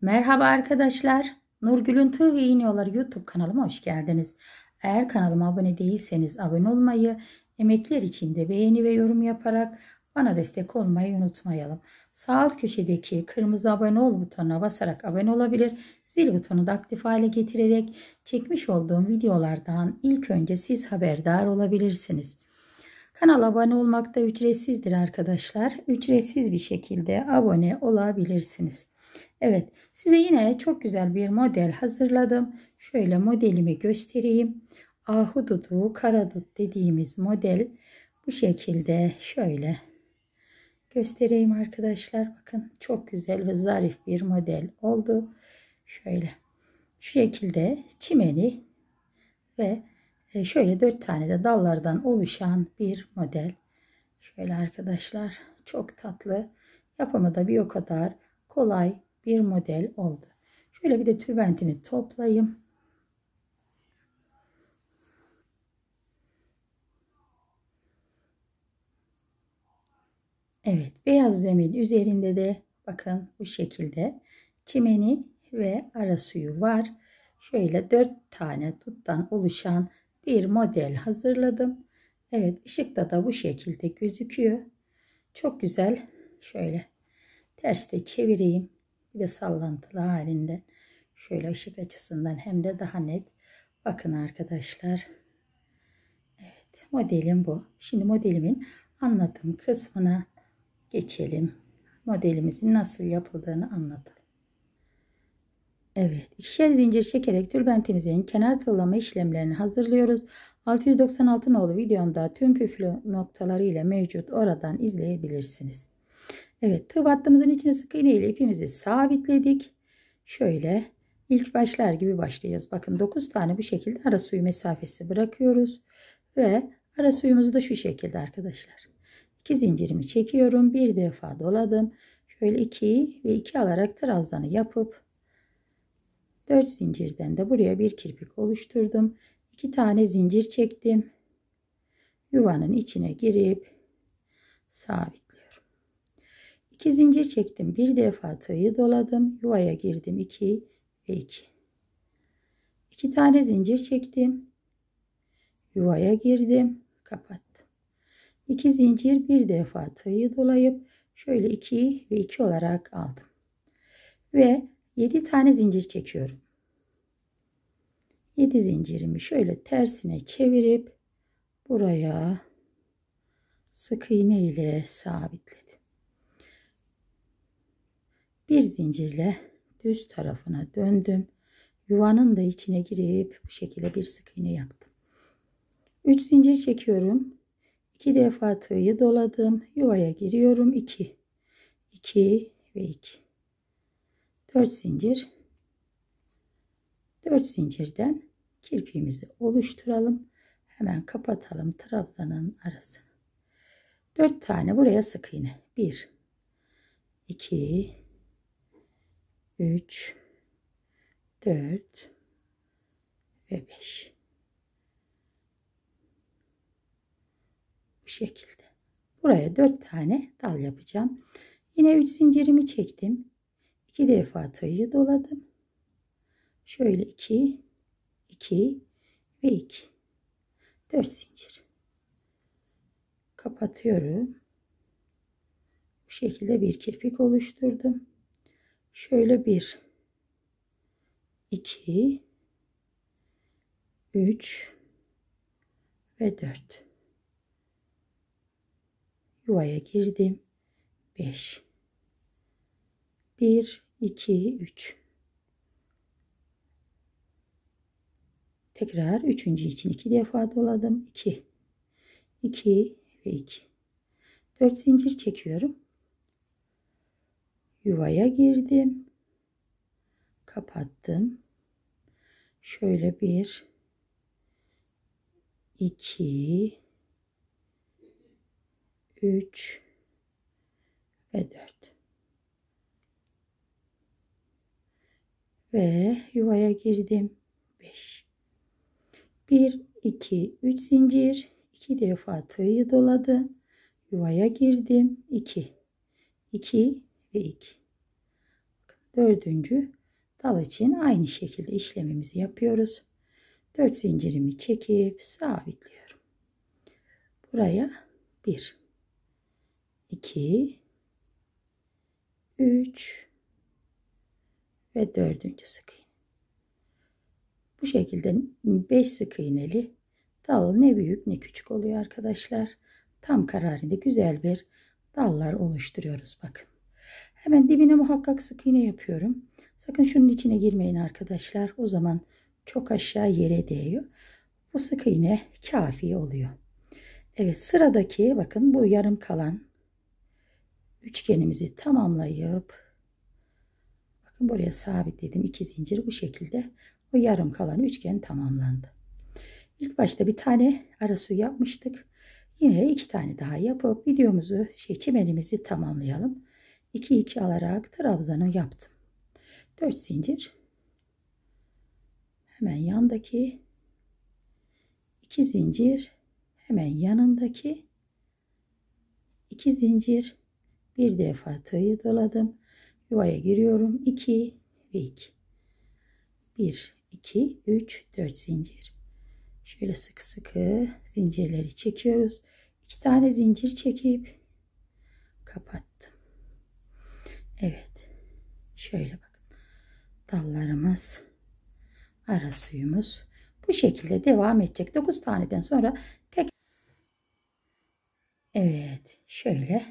Merhaba arkadaşlar. Nurgül'ün Tığ ve İğne Yolları YouTube kanalıma hoş geldiniz. Eğer kanalıma abone değilseniz abone olmayı, emekler için de beğeni ve yorum yaparak bana destek olmayı unutmayalım. Sağ alt köşedeki kırmızı abone ol butonuna basarak abone olabilir. Zil butonu da aktif hale getirerek çekmiş olduğum videolardan ilk önce siz haberdar olabilirsiniz. Kanala abone olmak da ücretsizdir arkadaşlar. Ücretsiz bir şekilde abone olabilirsiniz. Evet size yine çok güzel bir model hazırladım. Şöyle modelimi göstereyim. Ahududu karadut dediğimiz model bu şekilde şöyle göstereyim arkadaşlar. Bakın çok güzel ve zarif bir model oldu. Şöyle şu şekilde çimeni ve e, şöyle dört tane de dallardan oluşan bir model. Şöyle arkadaşlar çok tatlı yapımı da bir o kadar kolay bir model oldu. Şöyle bir de tülbentimi toplayayım. Evet beyaz zemin üzerinde de bakın bu şekilde çimeni ve ara suyu var. Şöyle dört tane tuttan oluşan bir model hazırladım. Evet ışıkta da bu şekilde gözüküyor. Çok güzel şöyle ters de çevireyim de sallantılı halinde şöyle ışık açısından hem de daha net. Bakın arkadaşlar. Evet modelim bu. Şimdi modelimin anlatım kısmına geçelim. Modelimizin nasıl yapıldığını anlatalım. Evet, ikişer zincir çekerek tülbentimizin kenar tıllama işlemlerini hazırlıyoruz. 696 nolu videomda tüm püf noktaları ile mevcut oradan izleyebilirsiniz. Evet tığ battığımızın içine sık iğne ile ipimizi sabitledik. Şöyle ilk başlar gibi başlayacağız. Bakın 9 tane bu şekilde ara suyu mesafesi bırakıyoruz. Ve ara suyumuzu da şu şekilde arkadaşlar. 2 zincirimi çekiyorum. Bir defa doladım. Şöyle 2 ve 2 alarak tırazdanı yapıp 4 zincirden de buraya bir kirpik oluşturdum. 2 tane zincir çektim. Yuvanın içine girip sabit 2 zincir çektim. Bir defa tığı doladım. Yuvaya girdim. 2 ve 2. 2 tane zincir çektim. Yuvaya girdim. Kapattım. 2 zincir bir defa tığı dolayıp şöyle 2 ve 2 olarak aldım. Ve 7 tane zincir çekiyorum. 7 zincirimi şöyle tersine çevirip buraya sık iğne ile sabitledim bir zincirle düz tarafına döndüm. Yuvanın da içine girip bu şekilde bir sık iğne yaptım. 3 zincir çekiyorum. 2 defa tığı doladım. Yuvaya giriyorum. 2 2 ve 2. 4 zincir. 4 zincirden kirpiğimizi oluşturalım. Hemen kapatalım trabzanın arasını. 4 tane buraya sık iğne. 1 2 3 4 ve 5 bu şekilde buraya 4 tane dal yapacağım yine 3 zincirimi çektim 2 defa tığı doladım şöyle 2 2 ve 2 4 zincir kapatıyorum bu şekilde bir kirpik oluşturdum Şöyle bir iki üç ve dört yuvaya girdim beş bir iki üç tekrar üçüncü için iki defa doladım 2 2 ve iki dört zincir çekiyorum yuvaya girdim. Kapattım. Şöyle bir iki üç ve dört. Ve yuvaya girdim. beş. Bir, iki, üç zincir. iki defa tığı doladı. Yuvaya girdim. iki. 2 ve 2. Dördüncü dal için aynı şekilde işlemimizi yapıyoruz. 4 zincirimi çekip sabitliyorum. Buraya 1 2 3 ve 4. sık iğne. Bu şekilde 5 sık iğneli dal ne büyük ne küçük oluyor arkadaşlar. Tam kararında güzel bir dallar oluşturuyoruz bakın. Hemen dibine muhakkak sık iğne yapıyorum. Sakın şunun içine girmeyin arkadaşlar. O zaman çok aşağı yere değiyor. Bu sık iğne kafi oluyor. Evet sıradaki bakın bu yarım kalan üçgenimizi tamamlayıp bakın buraya sabitledim iki zinciri bu şekilde o yarım kalan üçgen tamamlandı. İlk başta bir tane arası yapmıştık. Yine iki tane daha yapıp videomuzu şey çimenimizi tamamlayalım. 2 2 alarak trabzanı yaptım. 4 zincir hemen yandaki 2 zincir hemen yanındaki 2 zincir bir defa tığı doladım. Yuvaya giriyorum. 2 ve 2. 1 2 3 4 zincir. Şöyle sıkı sıkı zincirleri çekiyoruz. 2 tane zincir çekip kapat Evet. Şöyle bakın. Dallarımız ara suyumuz bu şekilde devam edecek. 9 taneden sonra tek Evet. Şöyle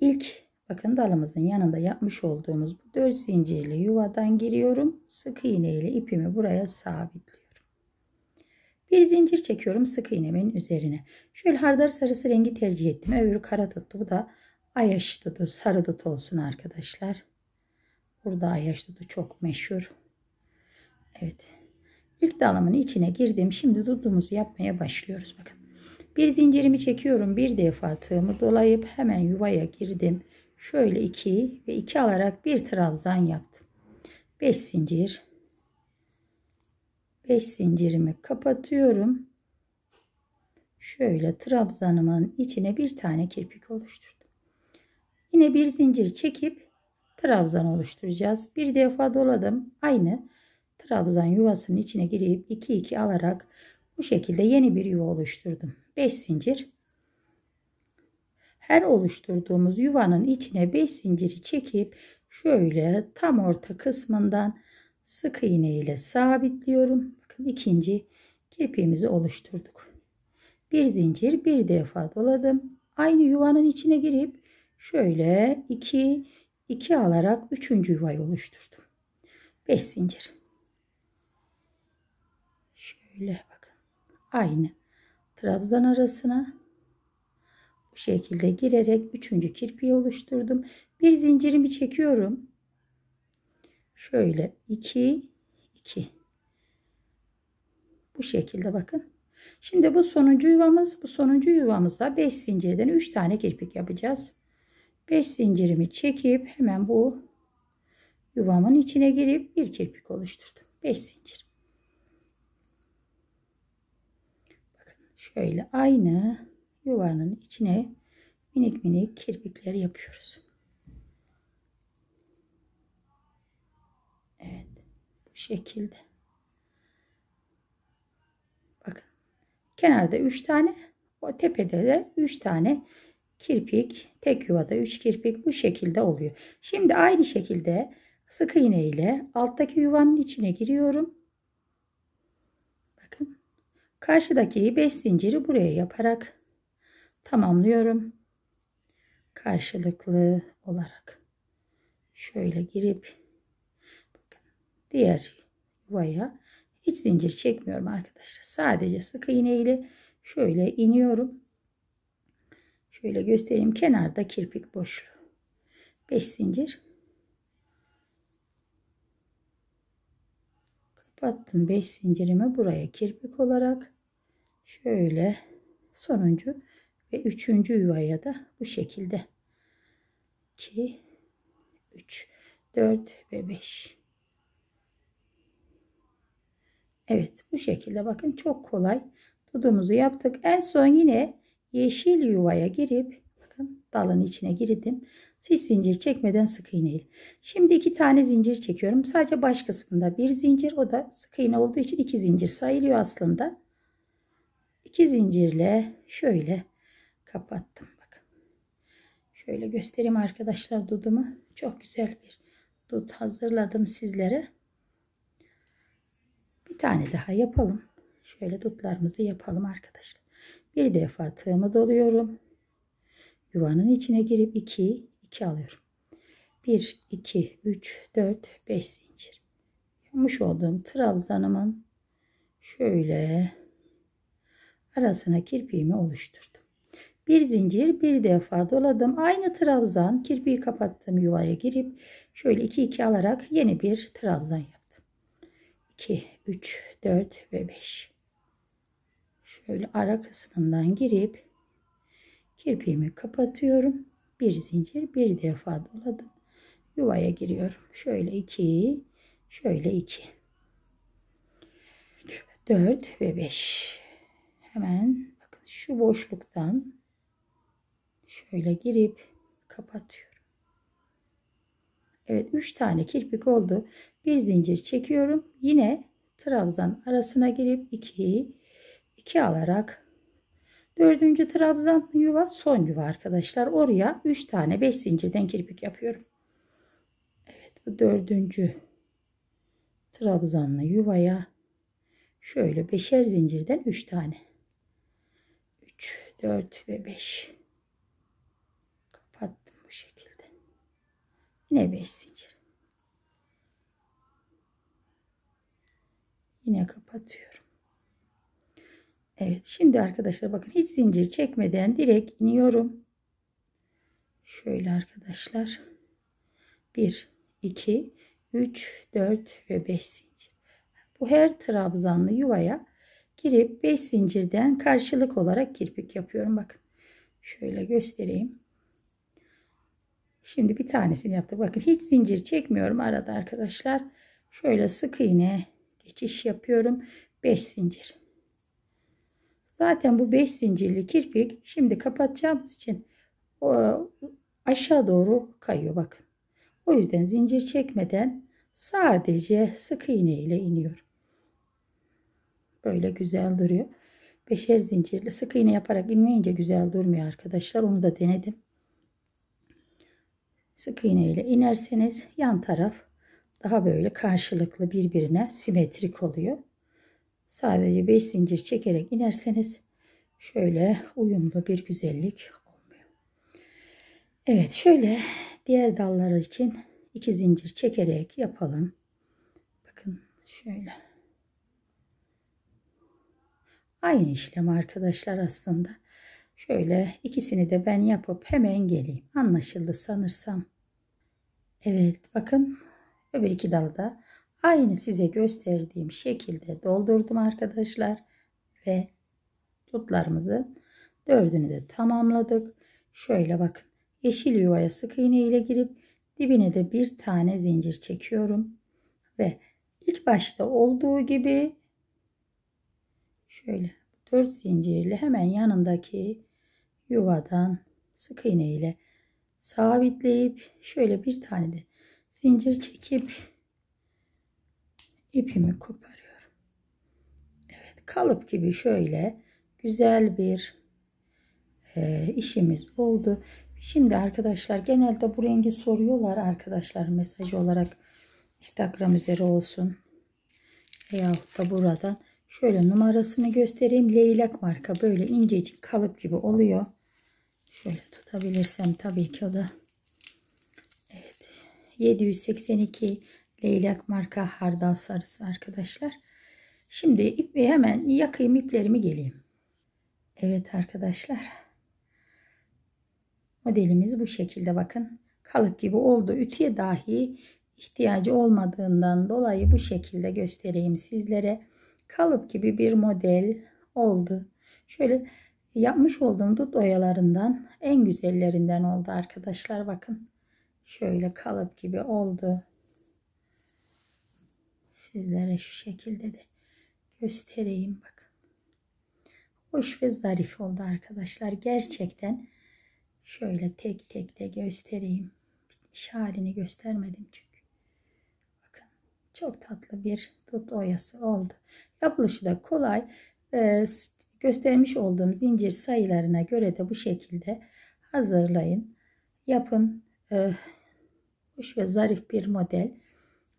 ilk bakın dalımızın yanında yapmış olduğumuz bu 4 zincirli yuvadan giriyorum. Sık iğne ile ipimi buraya sabitliyorum. Bir zincir çekiyorum sık iğnemin üzerine. Şöyle hardar sarısı rengi tercih ettim. Öbürü kara tuttu. Bu da Ayaş dudu, sarı dut olsun arkadaşlar. Burada ayaş dudu çok meşhur. Evet. İlk dalımın içine girdim. Şimdi dudumuzu yapmaya başlıyoruz. Bakın. Bir zincirimi çekiyorum. Bir defa tığımı dolayıp hemen yuvaya girdim. Şöyle 2 ve 2 alarak bir trabzan yaptım. 5 zincir. 5 zincirimi kapatıyorum. Şöyle trabzanımın içine bir tane kirpik oluşturdum. Yine bir zincir çekip trabzan oluşturacağız. Bir defa doladım. Aynı trabzan yuvasının içine girip 2 2 alarak bu şekilde yeni bir yuva oluşturdum. 5 zincir. Her oluşturduğumuz yuvanın içine 5 zinciri çekip şöyle tam orta kısmından sık iğne ile sabitliyorum. Bakın ikinci kirpiğimizi oluşturduk. Bir zincir bir defa doladım. Aynı yuvanın içine girip Şöyle 2 2 alarak 3. yuvayı oluşturdum. 5 zincir. Şöyle bakın. Aynı trabzan arasına bu şekilde girerek 3. kirpiği oluşturdum. Bir zincirimi çekiyorum. Şöyle 2 2 bu şekilde bakın. Şimdi bu sonuncu yuvamız, bu sonuncu yuvamıza 5 zincirden 3 tane kirpik yapacağız. 5 zincirimi çekip hemen bu yuvamın içine girip bir kirpik oluşturdum. 5 zincir. Bakın şöyle aynı yuvanın içine minik minik kirpikleri yapıyoruz. Evet. Bu şekilde. Bakın. Kenarda 3 tane, o tepede de 3 tane kirpik, tek yuvada 3 kirpik bu şekilde oluyor. Şimdi aynı şekilde sık iğne ile alttaki yuvanın içine giriyorum. Bakın. Karşıdaki 5 zinciri buraya yaparak tamamlıyorum. Karşılıklı olarak şöyle girip bakın, diğer yuvaya hiç zincir çekmiyorum arkadaşlar. Sadece sık iğne ile şöyle iniyorum. Şöyle göstereyim. Kenarda kirpik boşluğu. 5 zincir. Kapattım 5 zincirimi buraya kirpik olarak. Şöyle sonuncu ve üçüncü yuvaya da bu şekilde. 2, 3, 4 ve 5. Evet bu şekilde bakın çok kolay. Dudumuzu yaptık. En son yine yeşil yuvaya girip bakın dalın içine girdim. Siz zincir çekmeden sık iğneyle. Şimdi iki tane zincir çekiyorum. Sadece baş kısmında bir zincir o da sık iğne olduğu için iki zincir sayılıyor aslında. İki zincirle şöyle kapattım. Bakın. Şöyle göstereyim arkadaşlar dudumu. Çok güzel bir dut hazırladım sizlere. Bir tane daha yapalım. Şöyle dutlarımızı yapalım arkadaşlar. Bir defa tığımı doluyorum. Yuvanın içine girip 2 2 alıyorum. 1 2 3 4 5 zincir. Yapmış olduğum trabzanımın şöyle arasına kirpiğimi oluşturdum. Bir zincir bir defa doladım. Aynı trabzan kirpiği kapattım yuvaya girip şöyle 2 2 alarak yeni bir trabzan yaptım. 2 3 4 ve 5 şöyle ara kısmından girip kirpiğimi kapatıyorum. Bir zincir bir defa doladım. Yuvaya giriyorum. Şöyle iki, şöyle iki. Dört ve beş. Hemen bakın şu boşluktan şöyle girip kapatıyorum. Evet üç tane kirpik oldu. Bir zincir çekiyorum. Yine trabzan arasına girip iki. 2 alarak 4. trabzanlı yuva son yuva arkadaşlar. Oraya 3 tane 5 zincirden kirpik yapıyorum. Evet bu 4. trabzanlı yuvaya şöyle beşer zincirden 3 tane. 3, 4 ve 5. Kapattım bu şekilde. Yine 5 zincir. Yine kapatıyorum. Evet şimdi arkadaşlar bakın hiç zincir çekmeden direkt iniyorum. Şöyle arkadaşlar. 1, 2, 3, 4 ve 5 zincir. Bu her trabzanlı yuvaya girip 5 zincirden karşılık olarak kirpik yapıyorum. Bakın şöyle göstereyim. Şimdi bir tanesini yaptık. Bakın hiç zincir çekmiyorum arada arkadaşlar. Şöyle sık iğne geçiş yapıyorum. 5 zincir. Zaten bu 5 zincirli kirpik şimdi kapatacağımız için aşağı doğru kayıyor bakın. O yüzden zincir çekmeden sadece sık iğne ile iniyorum. Böyle güzel duruyor. Beşer zincirli sık iğne yaparak inmeyince güzel durmuyor arkadaşlar. Onu da denedim. Sık iğne ile inerseniz yan taraf daha böyle karşılıklı birbirine simetrik oluyor. Sadece 5 zincir çekerek inerseniz şöyle uyumlu bir güzellik olmuyor. Evet şöyle diğer dallar için 2 zincir çekerek yapalım. Bakın şöyle. Aynı işlem arkadaşlar aslında. Şöyle ikisini de ben yapıp hemen geleyim. Anlaşıldı sanırsam. Evet bakın öbür iki dalda Aynı size gösterdiğim şekilde doldurdum arkadaşlar. Ve tutlarımızı dördünü de tamamladık. Şöyle bakın. Yeşil yuvaya sık iğne ile girip dibine de bir tane zincir çekiyorum. Ve ilk başta olduğu gibi şöyle dört zincirli hemen yanındaki yuvadan sık iğne ile sabitleyip şöyle bir tane de zincir çekip ipimi koparıyorum. Evet kalıp gibi şöyle güzel bir e, işimiz oldu. Şimdi arkadaşlar genelde bu rengi soruyorlar arkadaşlar mesaj olarak Instagram üzeri olsun veyahut da buradan şöyle numarasını göstereyim. Leylak marka böyle incecik kalıp gibi oluyor. Şöyle tutabilirsem tabii ki o da. Evet. 782 leylak marka hardal sarısı arkadaşlar. Şimdi ipi hemen yakayım iplerimi geleyim. Evet arkadaşlar. Modelimiz bu şekilde bakın. Kalıp gibi oldu. Ütüye dahi ihtiyacı olmadığından dolayı bu şekilde göstereyim sizlere. Kalıp gibi bir model oldu. Şöyle yapmış olduğum dut oyalarından en güzellerinden oldu arkadaşlar. Bakın şöyle kalıp gibi oldu. Sizlere şu şekilde de göstereyim bakın. Hoş ve zarif oldu arkadaşlar. Gerçekten şöyle tek tek de göstereyim. Bitmiş halini göstermedim çünkü. Bakın çok tatlı bir dut oyası oldu. Yapılışı da kolay. Ee, göstermiş olduğum zincir sayılarına göre de bu şekilde hazırlayın. Yapın. Ee, hoş ve zarif bir model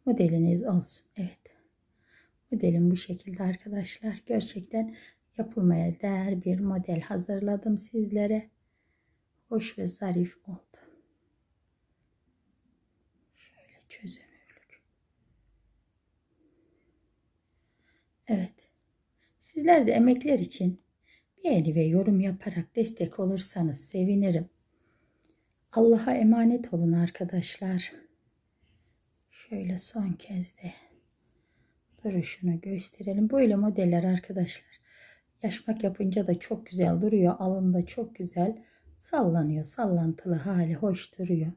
modeliniz olsun. Evet. Modelim bu şekilde arkadaşlar. Gerçekten yapılmaya değer bir model hazırladım sizlere. Hoş ve zarif oldu. Şöyle çözünürlük. Evet. Sizler de emekler için beğeni ve yorum yaparak destek olursanız sevinirim. Allah'a emanet olun arkadaşlar. Şöyle son kez de duruşunu gösterelim. Böyle modeller arkadaşlar. Yaşmak yapınca da çok güzel duruyor. Alında çok güzel sallanıyor. Sallantılı hali hoş duruyor.